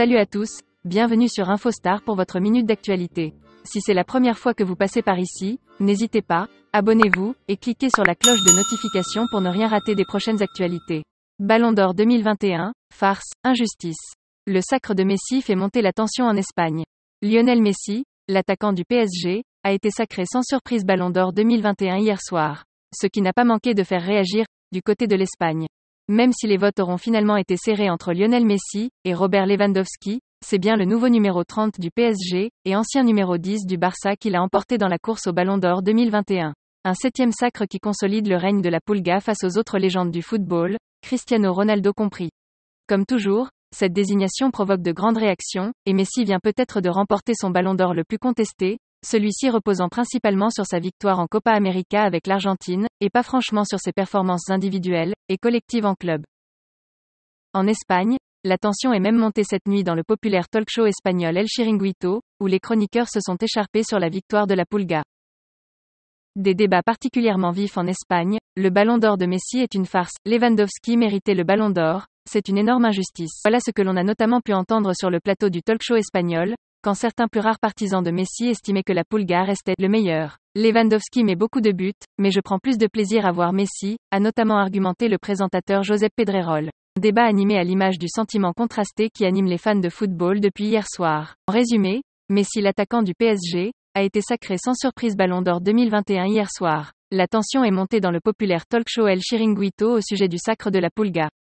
Salut à tous, bienvenue sur Infostar pour votre minute d'actualité. Si c'est la première fois que vous passez par ici, n'hésitez pas, abonnez-vous, et cliquez sur la cloche de notification pour ne rien rater des prochaines actualités. Ballon d'or 2021, farce, injustice. Le sacre de Messi fait monter la tension en Espagne. Lionel Messi, l'attaquant du PSG, a été sacré sans surprise Ballon d'or 2021 hier soir. Ce qui n'a pas manqué de faire réagir, du côté de l'Espagne. Même si les votes auront finalement été serrés entre Lionel Messi et Robert Lewandowski, c'est bien le nouveau numéro 30 du PSG et ancien numéro 10 du Barça qu'il a emporté dans la course au Ballon d'Or 2021. Un septième sacre qui consolide le règne de la Pulga face aux autres légendes du football, Cristiano Ronaldo compris. Comme toujours, cette désignation provoque de grandes réactions, et Messi vient peut-être de remporter son ballon d'or le plus contesté, celui-ci reposant principalement sur sa victoire en Copa América avec l'Argentine, et pas franchement sur ses performances individuelles et collectives en club. En Espagne, la tension est même montée cette nuit dans le populaire talk show espagnol El Chiringuito, où les chroniqueurs se sont écharpés sur la victoire de la Pulga. Des débats particulièrement vifs en Espagne, le ballon d'or de Messi est une farce, Lewandowski méritait le ballon d'or, c'est une énorme injustice. Voilà ce que l'on a notamment pu entendre sur le plateau du talk show espagnol, quand certains plus rares partisans de Messi estimaient que la Pulga restait le meilleur. Lewandowski met beaucoup de buts, mais je prends plus de plaisir à voir Messi, a notamment argumenté le présentateur Josep Pedrerol. Débat animé à l'image du sentiment contrasté qui anime les fans de football depuis hier soir. En résumé, Messi l'attaquant du PSG, a été sacré sans surprise Ballon d'Or 2021 hier soir. La tension est montée dans le populaire talk show El Chiringuito au sujet du sacre de la Pulga.